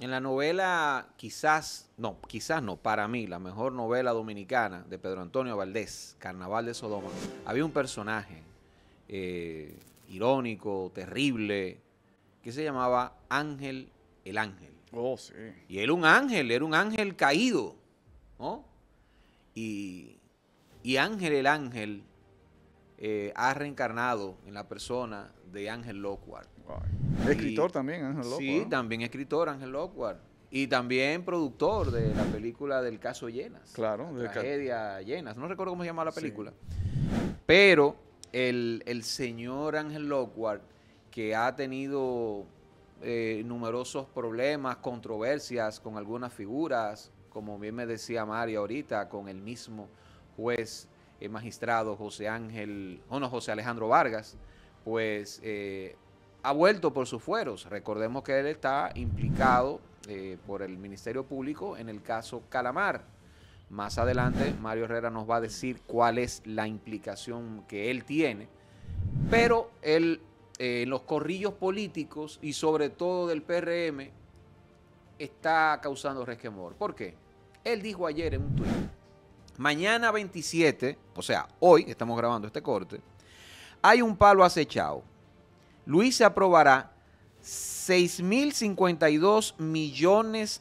En la novela, quizás, no, quizás no, para mí, la mejor novela dominicana de Pedro Antonio Valdés, Carnaval de Sodoma, había un personaje eh, irónico, terrible, que se llamaba Ángel el Ángel. Oh, sí. Y era un ángel, era un ángel caído, ¿no? Y, Ángel el Ángel eh, ha reencarnado en la persona de Ángel Lockhart. Escritor también, Ángel Lockhart. Sí, también escritor, Ángel Lockhart. Y también productor de la película del caso Llenas. Claro, la tragedia Llenas. No recuerdo cómo se llama la película. Pero el, señor Ángel Lockward que ha tenido eh, numerosos problemas, controversias con algunas figuras, como bien me decía María ahorita, con el mismo juez eh, magistrado José Ángel, o oh, no, José Alejandro Vargas, pues eh, ha vuelto por sus fueros. Recordemos que él está implicado eh, por el Ministerio Público en el caso Calamar. Más adelante Mario Herrera nos va a decir cuál es la implicación que él tiene. Pero él, eh, los corrillos políticos y sobre todo del PRM está causando resquemor. ¿Por qué? Él dijo ayer en un tuit, mañana 27, o sea, hoy estamos grabando este corte, hay un palo acechado Luis se aprobará 6.052 millones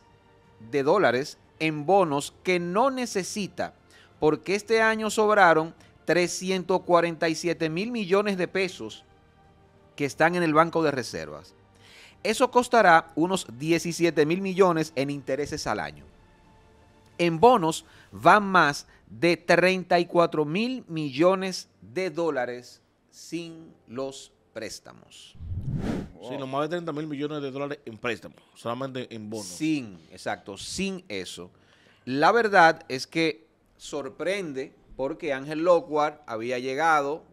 de dólares en bonos que no necesita, porque este año sobraron 347 mil millones de pesos que están en el Banco de Reservas. Eso costará unos 17 mil millones en intereses al año. En bonos van más de 34 mil millones de dólares sin los préstamos. Sí, los más de 30 mil millones de dólares en préstamos, solamente en bonos. Sin, exacto, sin eso. La verdad es que sorprende porque Ángel Lockhart había llegado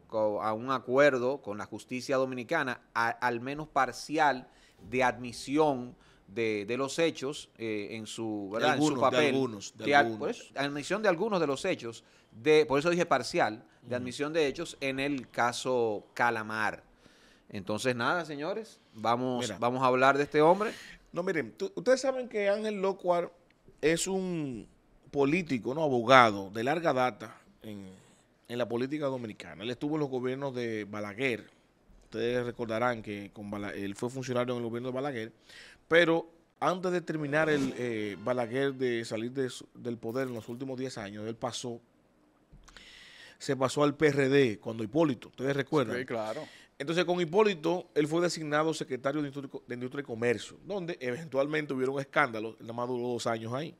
a un acuerdo con la justicia dominicana, al menos parcial, de admisión de, los hechos eh, en, su, papel. De admisión de algunos de los hechos, de, por eso dije parcial, de admisión de hechos en el caso Calamar. Entonces, nada, señores, vamos, vamos a hablar de este hombre. No, miren, ustedes saben que Ángel Locuar es un político, no abogado, de larga data en, la política dominicana. Él estuvo en los gobiernos de Balaguer. Ustedes recordarán que él fue funcionario en el gobierno de Balaguer, pero antes de terminar el eh, Balaguer de salir del poder en los últimos 10 años, él pasó se pasó al PRD cuando Hipólito, ustedes recuerdan. Sí, claro. Entonces, con Hipólito, él fue designado secretario de Industria, y Comercio, donde eventualmente hubieron un escándalo, nada más duró dos años ahí.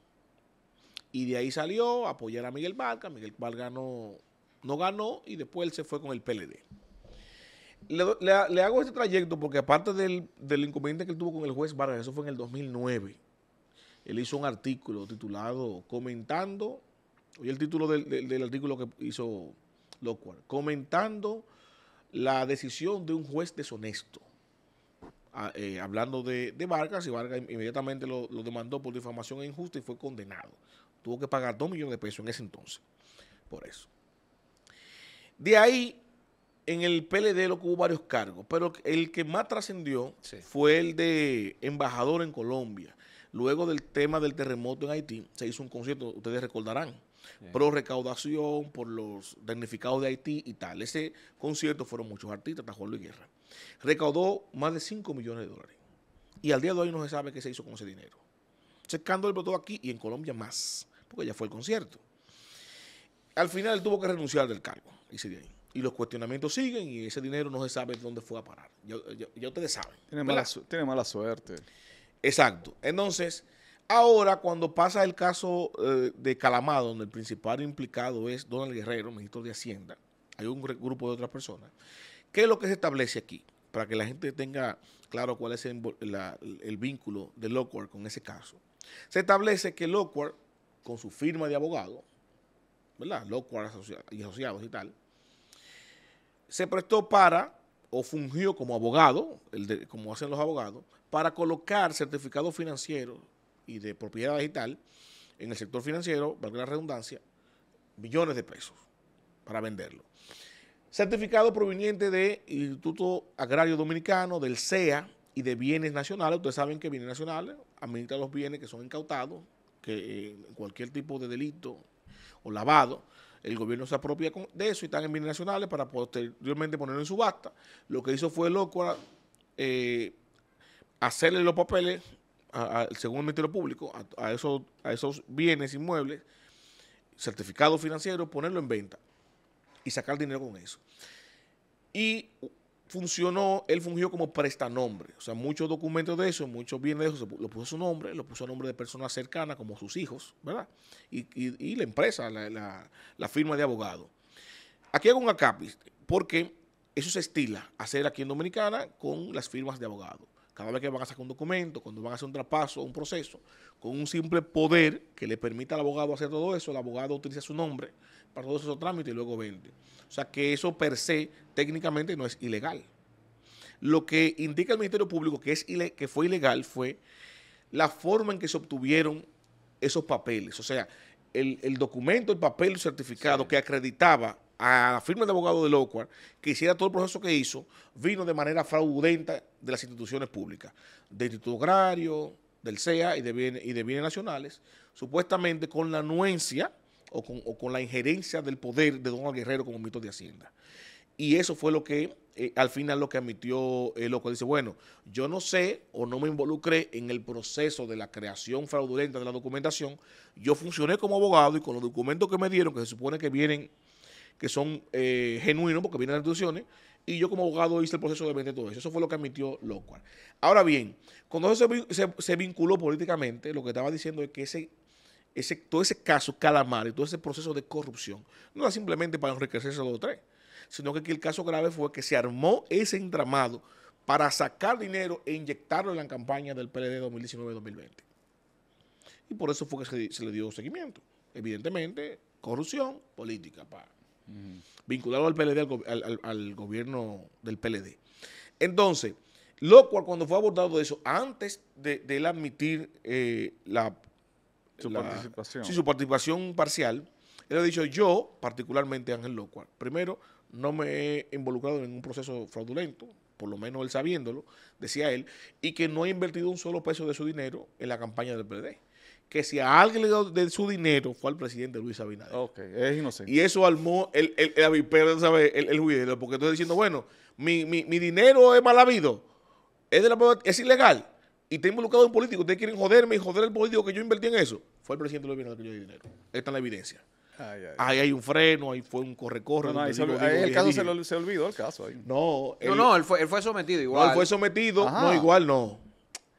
Y de ahí salió a apoyar a Miguel Vargas. Miguel Vargas no, no ganó y después él se fue con el PLD. Le, hago este trayecto porque aparte del, del, inconveniente que él tuvo con el juez Vargas, eso fue en el 2009, él hizo un artículo titulado Comentando, oye el título del, artículo que hizo Lockhart, Comentando la decisión de un juez deshonesto. Ah, eh, hablando de, Vargas, y Vargas inmediatamente lo, demandó por difamación e injusta y fue condenado. Tuvo que pagar dos millones de pesos en ese entonces, por eso. De ahí, en el PLD lo que hubo varios cargos, pero el que más trascendió fue el de embajador en Colombia. Luego del tema del terremoto en Haití, se hizo un concierto, ustedes recordarán, pro recaudación, por los damnificados de Haití y tal. Ese concierto fueron muchos artistas, hasta Juan Luis Guerra. Recaudó más de 5 millones de dólares. Y al día de hoy no se sabe qué se hizo con ese dinero. Ese escándalo tuvo aquí y en Colombia más, porque ya fue el concierto. Al final él tuvo que renunciar del cargo, Y los cuestionamientos siguen y ese dinero no se sabe dónde fue a parar. Ya, ustedes saben. tiene mala suerte. Exacto. Entonces, Ahora, cuando pasa el caso eh, de Calamado, donde el principal implicado es Donald Guerrero, ministro de Hacienda, hay un grupo de otras personas, ¿qué es lo que se establece aquí? Para que la gente tenga claro cuál es el, vínculo de Lockhart con ese caso. Se establece que Lockhart, con su firma de abogado, ¿verdad? Lockhart y asociados y tal, se prestó para, o fungió como abogado, como hacen los abogados, para colocar certificados financieros y de propiedad digital en el sector financiero, valga la redundancia, millones de pesos para venderlo. Certificado proveniente del Instituto Agrario Dominicano, del CEA y de Bienes Nacionales. Ustedes saben que Bienes Nacionales administra los bienes que son incautados, que en eh, cualquier tipo de delito o lavado, el gobierno se apropia de eso y están en bienes nacionales para posteriormente ponerlo en subasta. Lo que hizo fue loco eh, hacerle los papeles según el Ministerio Público, a, esos, bienes inmuebles, certificado financiero, ponerlo en venta y sacar dinero con eso. Y funcionó, él fungió como prestanombre. O sea, muchos documentos de eso, muchos bienes de eso, lo puso a su nombre, lo puso a nombre de personas cercanas como sus hijos, ¿verdad? Y, la empresa, la, firma de abogado. Aquí hago un acápis porque eso se estila hacer aquí en Dominicana con las firmas de abogado cada vez que van a sacar un documento, cuando van a hacer un traspaso, un proceso, con un simple poder que le permita al abogado hacer todo eso, el abogado utiliza su nombre para todos esos trámites y luego vende. O sea que eso per se técnicamente no es ilegal. Lo que indica el Ministerio Público que, es que fue ilegal fue la forma en que se obtuvieron esos papeles, o sea, el, documento, el papel, el certificado que acreditaba a la firma de abogado de Locuar que hiciera todo el proceso que hizo, vino de manera fraudulenta de las instituciones públicas, de Instituto Agrario, del CEA y de bienes, nacionales, supuestamente con la anuencia o con, la injerencia del poder de don Guerrero como ministro de Hacienda. Y eso fue lo que, eh, al final, lo que admitió el eh, Dice, bueno, yo no sé o no me involucré en el proceso de la creación fraudulenta de la documentación. Yo funcioné como abogado y con los documentos que me dieron, que se supone que vienen que son eh, genuinos porque vienen de instituciones. Y yo como abogado hice el proceso de vender todo eso. Eso fue lo que admitió Lockhart. Ahora bien, cuando eso se, vinculó políticamente, lo que estaba diciendo es que ese, ese, todo ese caso calamar y todo ese proceso de corrupción no era simplemente para enriquecerse los tres, sino que, el caso grave fue que se armó ese entramado para sacar dinero e inyectarlo en la campaña del PLD 2019-2020. Y por eso fue que se, le dio seguimiento. Evidentemente, corrupción política. para vinculado al PLD, al, gobierno del PLD. Entonces, lo cuando fue abordado eso, antes de, él admitir eh, la, su, participación. parcial, él ha dicho, yo, particularmente Ángel Locual, primero, no me he involucrado en un proceso fraudulento, por lo menos él sabiéndolo, decía él, y que no he invertido un solo peso de su dinero en la campaña del PLD que si a alguien le dio de su dinero fue al presidente Luis Abinader. Ok, es inocente. Y eso armó el, el, el avipero, ¿sabes? El, el porque estoy diciendo, bueno, mi, mi, mi, dinero es mal habido, es, de la, es ilegal, y está involucrado en político, ustedes quieren joderme y joder el político que yo invertí en eso. Fue el presidente Luis Abinader que yo di dinero. esta es la evidencia. Ay, ay, ahí hay un freno, ahí fue un corre-corre. No, no, el caso se, lo, olvidó el caso. Ahí. No, no, no, él fue, él fue sometido igual. No, él fue sometido, no, igual no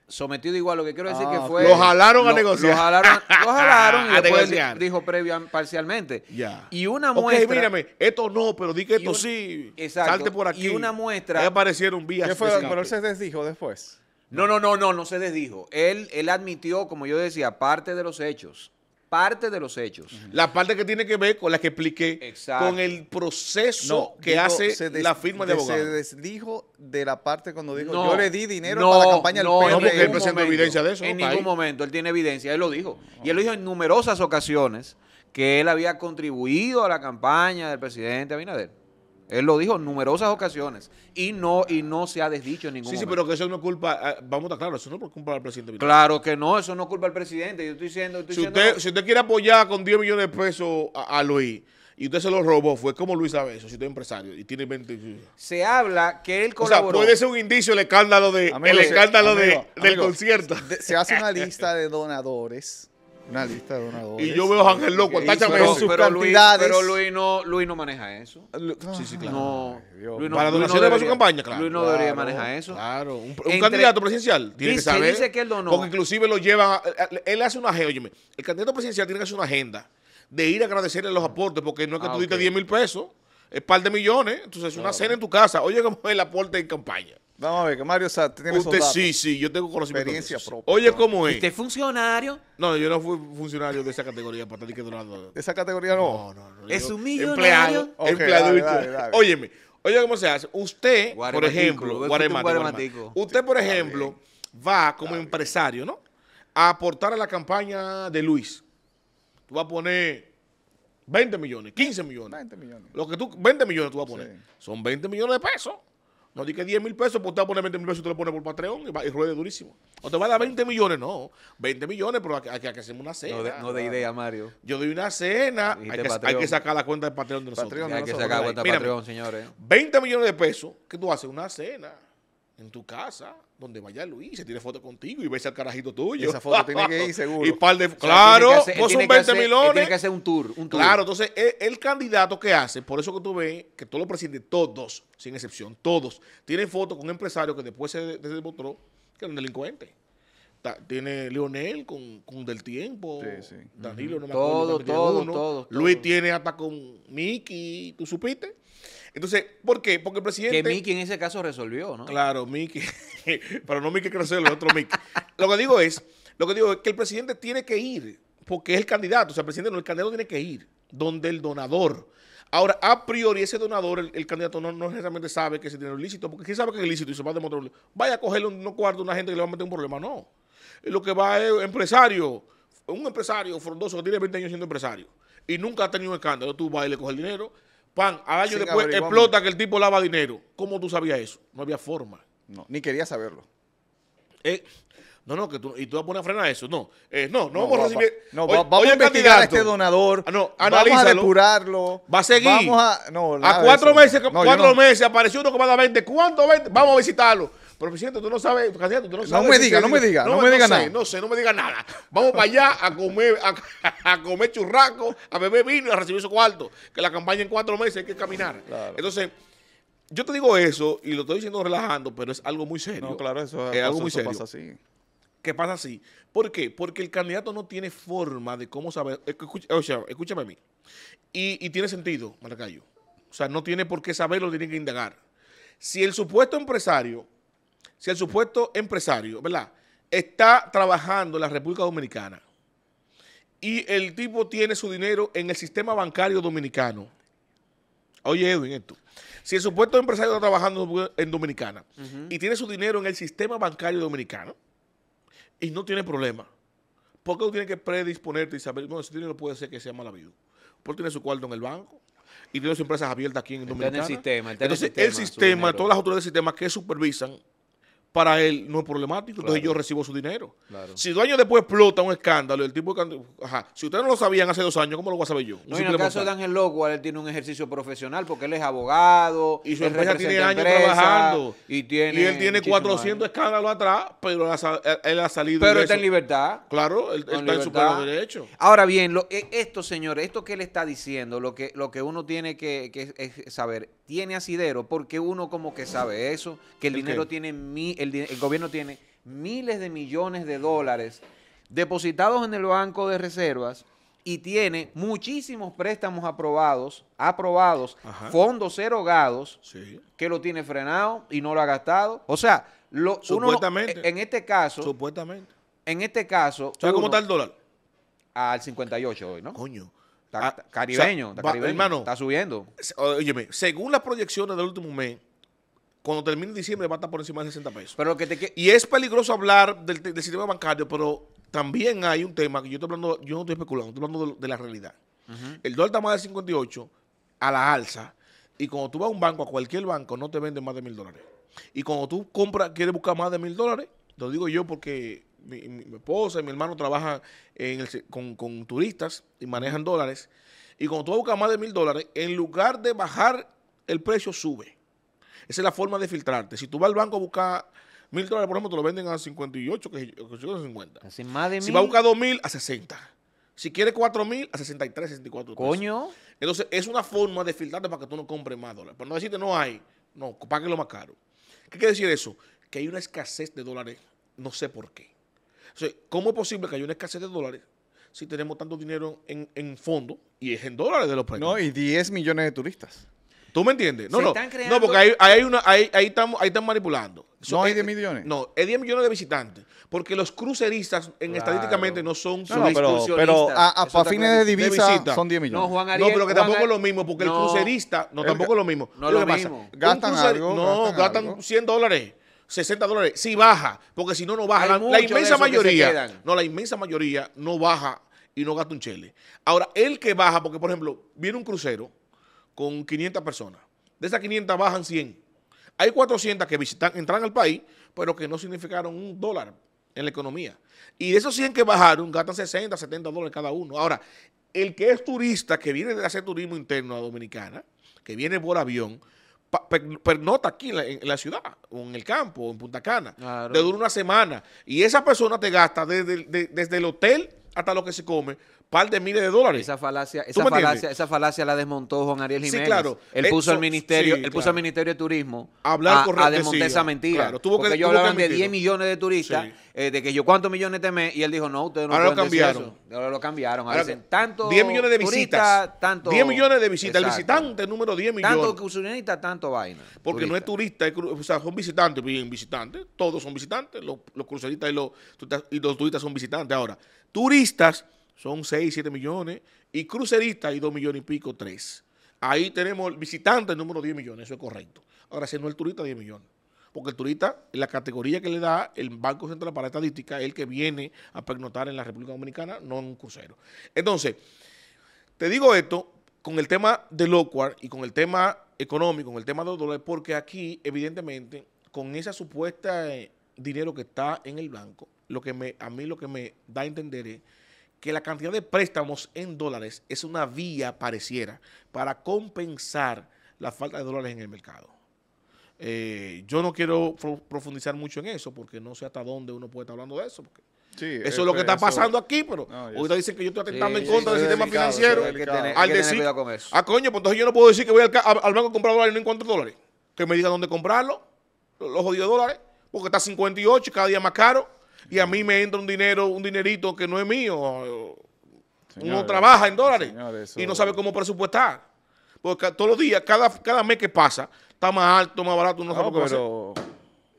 sometido igual. Lo que quiero decir que ah, fue. Lo jalaron a negociar. Lo jalaron, lo jalaron y después dijo previa parcialmente. Ya. Y una muestra. mírame, esto no, pero di que esto sí. Exacto. Salte por aquí. Y una muestra. Ahí aparecieron vías. fue? Pero él se desdijo después. No, no, no, no, no se desdijo. Él, él admitió, como yo decía, parte de los hechos parte de los hechos. La parte que tiene que ver con la que expliqué, con el proceso que hace la firma de abogado. Se desdijo de la parte cuando dijo, yo le di dinero para la campaña del presidente. No, porque En ningún momento, él tiene evidencia, él lo dijo. Ah. Y él lo dijo en numerosas ocasiones que él había contribuido a la campaña del presidente Abinader. Él lo dijo en numerosas ocasiones y no, y no se ha desdicho en ningún sí, Sí, pero que eso no culpa, ah, vamos a estar claros, eso no es culpa del presidente. Claro que no, eso no culpa al presidente. Yo estoy diciendo... si, usted, si usted quiere apoyar con 10 millones de pesos a, Luis y usted se lo robó, fue como Luis sabe eso, si usted es empresario y tiene 20... Se habla que él colaboró... O sea, puede ser un indicio el escándalo, de, el escándalo del concierto. Se hace una lista de donadores una lista Y yo veo a Ángel Loco, táchame eso. Pero, cantidades. Luis, pero Luis, no, Luis no maneja eso. Ah, sí, sí, ah, claro. No, para donaciones no para su campaña, claro. Luis no debería manejar eso. Claro. Un, candidato presidencial tiene que saber. Dice que él Porque inclusive lo lleva, él hace una agenda, Oye, el candidato presidencial tiene que hacer una agenda de ir a agradecerle los aportes, porque no es que ah, tú diste 10 mil pesos, es par de millones, entonces es una cena en tu casa. Oye, es el aporte en campaña. Vamos a ver, que Mario o sea, tiene Usted sí, sí, yo tengo conocimiento. Experiencia propia. Oye, ¿cómo es? ¿Usted es funcionario? No, yo no fui funcionario de esa categoría para estar que ¿De esa categoría no? No, no, ¿Es un millonario? Empleado, Óyeme, oye, ¿cómo se hace? Usted, por ejemplo, Usted, por ejemplo, va como empresario, ¿no? A aportar a la campaña de Luis. Tú vas a poner 20 millones, 15 millones. 20 millones. Lo que tú, 20 millones tú vas a poner. Son 20 millones de pesos. No di que 10 mil pesos, pues te vas a poner 20 mil pesos y te lo pones por Patreon y, va, y ruede durísimo. O te va a dar 20 millones, no. 20 millones, pero hay que, hacer una cena. No de, idea, Mario. Yo doy una cena. Hay que, hay que, sacar la cuenta del Patreon de nosotros. Patreon, hay que sacar la cuenta del Patreon, señores. 20 millones de pesos, que tú haces? Una cena en tu casa, donde vaya Luis, se tiene foto contigo y ves al carajito tuyo. Esa foto tiene que ir seguro. y par de, claro, pues son 20 Tiene que hacer un tour, Claro, entonces e, el, candidato que hace, por eso que tú ves que todos los presidentes, todos, sin excepción, todos, tienen foto con un empresario que después se, se que era un delincuente tiene Leonel con, con Del Tiempo, sí, sí. Danilo, no me acuerdo. Todo, todo, todo, Luis tiene hasta con Mickey, ¿tú supiste? Entonces, ¿por qué? Porque el presidente... Que Mickey en ese caso resolvió, ¿no? Claro, Mickey. Para no Mickey que el otro Mickey. lo que digo es, lo que digo es que el presidente tiene que ir, porque es el candidato. O sea, el presidente no, el candidato tiene que ir donde el donador. Ahora, a priori, ese donador, el, candidato no, no necesariamente sabe que ese dinero es ilícito, porque quién sabe que es ilícito y se va a demostrar. Vaya a cogerle un cuarto a una gente que le va a meter un problema, no. Lo que va es empresario, un empresario frondoso que tiene 20 años siendo empresario y nunca ha tenido un escándalo, tú vas y le coges el dinero Pan, al año después explota que el tipo lava dinero. ¿Cómo tú sabías eso? No había forma. No, ni quería saberlo. Eh, no, no, que tú, y tú vas a poner a frenar eso. No, eh, no, no, vamos a recibir. No, vamos a investigar a este donador. Ah, no, vamos a depurarlo. Va a seguir. Vamos a, a cuatro meses, cuatro meses apareció uno que va a dar 20. ¿Cuánto vende? Vamos a visitarlo. Pero tú no sabes, candidato, tú no sabes. No me diga, no me diga, no, me diga nada. no sé, no me diga nada. Vamos para allá a comer, a, comer churraco, a beber vino, y a recibir su cuarto. Que la campaña en cuatro meses hay que caminar. Entonces, yo te digo eso y lo estoy diciendo relajando, pero es algo muy serio. No, claro, eso es, algo muy serio. Pasa así. ¿Qué pasa así? ¿Por qué? Porque el candidato no tiene forma de cómo saber. escúchame a mí. Y, tiene sentido, Maracayo. O sea, no tiene por qué saberlo, tiene que indagar. Si el supuesto empresario si el supuesto empresario, ¿verdad? Está trabajando en la República Dominicana y el tipo tiene su dinero en el sistema bancario dominicano. Oye, Edwin, esto. Si el supuesto empresario está trabajando en Dominicana y tiene su dinero en el sistema bancario dominicano y no tiene problema, ¿por qué tú que predisponerte y saber, bueno, ese dinero puede ser que sea mal habido? Porque tiene su cuarto en el banco y tiene sus empresas abiertas aquí en Dominicana. el sistema, Entonces, el el sistema todas las autoridades del sistema que supervisan para él no es problemático, entonces yo recibo su dinero. Si dos años después explota un escándalo, el tipo de... Ajá. Si ustedes no lo sabían hace dos años, ¿cómo lo voy a saber yo? en el caso de Ángel Loco, él tiene un ejercicio profesional porque él es abogado. Y su empresa tiene años trabajando. Y, él tiene 400 escándalos atrás, pero él ha salido. Pero está en libertad. Claro, él, está en su pleno derecho. Ahora bien, lo, e, esto, señores, esto que él está diciendo, lo que, lo que uno tiene que, saber, tiene asidero porque uno como que sabe eso, que el, dinero tiene mi, el, gobierno tiene miles de millones de dólares depositados en el Banco de Reservas y tiene muchísimos préstamos aprobados, aprobados, fondos erogados, que lo tiene frenado y no lo ha gastado. O sea, supuestamente, en este caso, supuestamente. En este caso, cómo está el dólar? Al 58 hoy, ¿no? Coño. Ah, caribeño, está subiendo. Óyeme, según las proyecciones del último mes, cuando termine diciembre va a estar por encima de 60 pesos. Pero que Y es peligroso hablar del, sistema bancario, pero también hay un tema que yo estoy hablando, yo no estoy especulando, estoy hablando de, la realidad. El dólar está más de 58 a la alza y cuando tú vas a un banco, a cualquier banco, no te venden más de mil dólares. Y cuando tú compras, quieres buscar más de mil dólares, lo digo yo porque mi, esposa y mi hermano trabajan con, con, turistas y manejan dólares. Y cuando tú buscas más de mil dólares, en lugar de bajar el precio, sube. Esa es la forma de filtrarte. Si tú vas al banco a buscar mil dólares, por ejemplo, te lo venden a 58, que es 50. si vas a buscar dos mil, a 60. Si quieres cuatro mil, a 63, 64. Coño. Entonces, es una forma de filtrarte para que tú no compres más dólares. Pero no decirte, no hay. No, pague lo más caro. ¿Qué quiere decir eso? Que hay una escasez de dólares, no sé por qué. O ¿cómo es posible que haya una escasez de dólares si tenemos tanto dinero en, en fondo y es en dólares de los países? No, y 10 millones de turistas. ¿Tú me entiendes? No, no. No, porque ahí, hay, una, ahí, estamos, ahí están manipulando. no hay 10 millones. No, hay 10 millones de visitantes. Porque los cruceristas estadísticamente no son no, pero, a, fines de divisa son 10 millones. No, pero que tampoco es lo mismo, porque el crucerista, no, tampoco es lo mismo. No lo, lo Pasa? Gastan algo. No, gastan, 100 dólares. 60 dólares, si sí baja, porque si no, no baja. La, inmensa mayoría, no, la inmensa mayoría no baja y no gasta un chile. Ahora, el que baja, porque por ejemplo, viene un crucero, con 500 personas. De esas 500 bajan 100. Hay 400 que visitan, entran al país, pero que no significaron un dólar en la economía. Y de esos 100 que bajaron, gastan 60, 70 dólares cada uno. Ahora, el que es turista, que viene de hacer turismo interno a Dominicana, que viene por avión, pernota aquí en la, ciudad, o en el campo, o en Punta Cana, te dura una semana. Y esa persona te gasta desde, desde el hotel hasta lo que se come, par de miles de dólares. Esa falacia, esa falacia, esa falacia la desmontó Juan Ariel Jiménez. Sí, claro. Él puso al ministerio, él puso al ministerio de turismo a, desmontar esa mentira. Tuvo ellos de 10 millones de turistas. Eh, de que yo cuántos millones temé, y él dijo, no, ustedes no lo cambiaron. Ahora lo cambiaron. Ahora dicen, tanto 10 millones de visitas. tanto, 10 millones de visitas. El visitante número 10 millones. Tanto crucerista, tanto vaina. Porque no es turista, son visitantes, bien visitantes. Todos son visitantes. Los, cruceristas y los, y turistas son visitantes. Ahora, turistas son 6, 7 millones. Y cruceristas y 2 millones y pico, 3. Ahí tenemos visitantes número 10 millones, eso es correcto. Ahora, si no el turista, 10 millones porque el turista, la categoría que le da el Banco Central para Estadística es el que viene a pernotar en la República Dominicana, no en un crucero. Entonces, te digo esto con el tema de Lockward y con el tema económico, con el tema de los dólares, porque aquí, evidentemente, con esa supuesta eh, dinero que está en el banco, lo que me, a mí lo que me da a entender es que la cantidad de préstamos en dólares es una vía, pareciera, para compensar la falta de dólares en el mercado. Eh, yo no quiero profundizar mucho en eso porque no sé hasta dónde uno puede estar hablando de eso. Porque eso es, lo que está pasando aquí, pero ahorita dicen que yo estoy atentando en contra del sistema financiero. al decir, ah, coño, pues entonces yo no puedo decir que voy al, banco a comprar dólares y no encuentro dólares. Que me digan dónde comprarlo, los jodidos dólares, porque está 58 cada día más caro y a mí me entra un dinero, un dinerito que no es mío. uno trabaja en dólares y no sabe cómo presupuestar. Porque todos los días, cada, cada mes que pasa, está más alto, más barato, no, pero...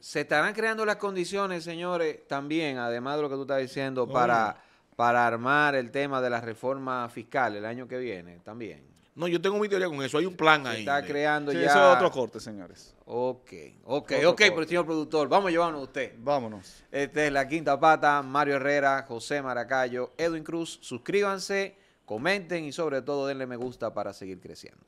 Se estarán creando las condiciones, señores, también, además de lo que tú estás diciendo, oh. para, para armar el tema de la reforma fiscal el año que viene también. No, yo tengo mi teoría con eso. Hay un plan ahí. Está creando ya. Eso es otro corte, señores. Ok, ok, ok, pero señor productor, vamos a llevarnos a usted. Vámonos. Este es La Quinta Pata, Mario Herrera, José Maracayo, Edwin Cruz. Suscríbanse, comenten y sobre todo denle me gusta para seguir creciendo.